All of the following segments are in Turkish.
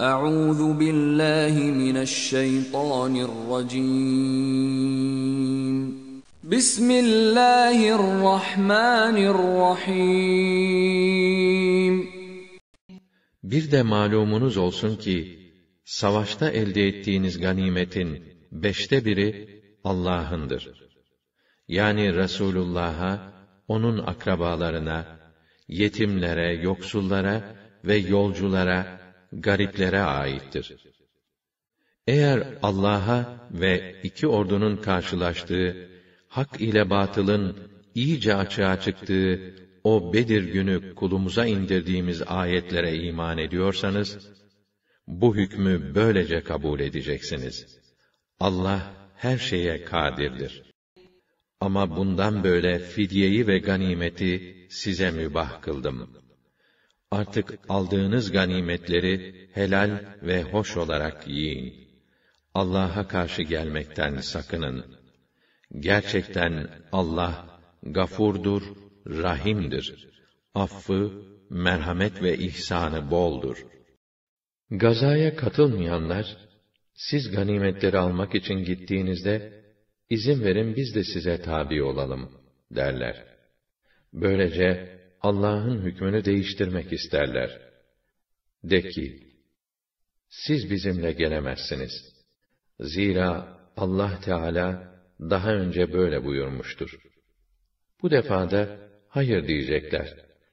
Euzu billahi mineşşeytanirracim. Bismillahirrahmanirrahim. Bir de malumunuz olsun ki savaşta elde ettiğiniz ganimetin beşte biri Allah'ındır. Yani Resulullah'a, onun akrabalarına, yetimlere, yoksullara ve yolculara gariplere aittir. Eğer Allah'a ve iki ordunun karşılaştığı, hak ile batılın iyice açığa çıktığı o Bedir günü kulumuza indirdiğimiz ayetlere iman ediyorsanız, bu hükmü böylece kabul edeceksiniz. Allah her şeye kadirdir. Ama bundan böyle fidyeyi ve ganimeti size mübah kıldım.'' artık aldığınız ganimetleri helal ve hoş olarak yiyin. Allah'a karşı gelmekten sakının. Gerçekten Allah gafurdur, rahimdir. Affı, merhamet ve ihsanı boldur. Gazaya katılmayanlar, siz ganimetleri almak için gittiğinizde, izin verin biz de size tabi olalım, derler. Böylece, Allah'ın hükmünü değiştirmek isterler. De ki, siz bizimle gelemezsiniz. Zira Allah Teala daha önce böyle buyurmuştur. Bu defada hayır diyecekler.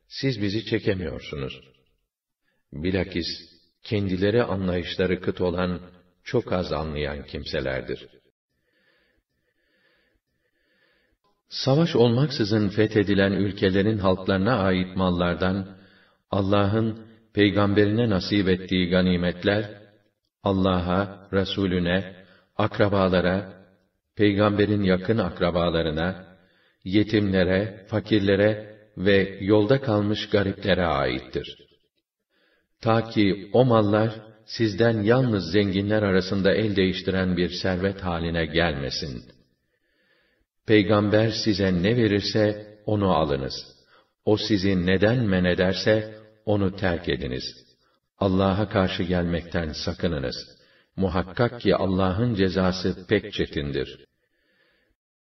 Siz bizi çekemiyorsunuz. Bilakis kendileri anlayışları kıt olan çok az anlayan kimselerdir.'' Savaş olmaksızın fethedilen ülkelerin halklarına ait mallardan, Allah'ın peygamberine nasip ettiği ganimetler, Allah'a, Resulüne, akrabalara, peygamberin yakın akrabalarına, yetimlere, fakirlere ve yolda kalmış gariplere aittir. Ta ki o mallar, sizden yalnız zenginler arasında el değiştiren bir servet haline gelmesin.'' Peygamber size ne verirse onu alınız. O sizi neden men ederse onu terk ediniz. Allah'a karşı gelmekten sakınınız. Muhakkak ki Allah'ın cezası pek çetindir.